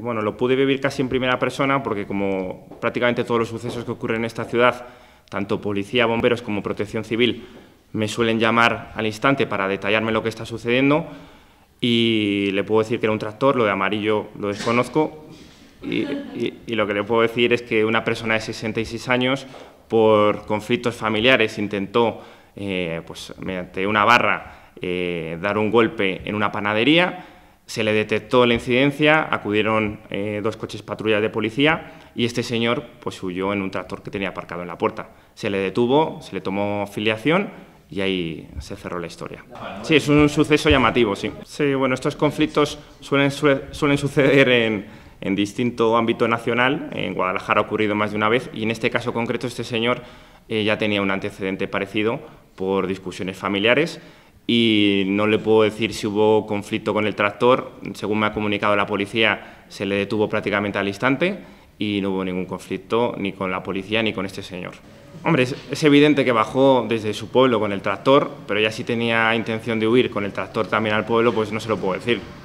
bueno, lo pude vivir casi en primera persona porque como prácticamente todos los sucesos que ocurren en esta ciudad, tanto policía, bomberos como protección civil, me suelen llamar al instante para detallarme lo que está sucediendo y le puedo decir que era un tractor, lo de amarillo lo desconozco y, lo que le puedo decir es que una persona de 66 años por conflictos familiares intentó eh, pues mediante una barra eh, dar un golpe en una panadería se le detectó la incidencia, acudieron eh, dos coches patrullas de policía y este señor pues huyó en un tractor que tenía aparcado en la puerta. Se le detuvo, se le tomó filiación y ahí se cerró la historia. Sí, es un suceso llamativo, sí. Sí, bueno, estos conflictos suelen, suelen suceder en, distinto ámbito nacional. En Guadalajara ha ocurrido más de una vez y en este caso concreto este señor eh, ya tenía un antecedente parecido por discusiones familiares y no le puedo decir si hubo conflicto con el tractor. Según me ha comunicado la policía, se le detuvo prácticamente al instante y no hubo ningún conflicto ni con la policía ni con este señor. Hombre, es, evidente que bajó desde su pueblo con el tractor, pero ya si tenía intención de huir con el tractor también al pueblo, pues no se lo puedo decir.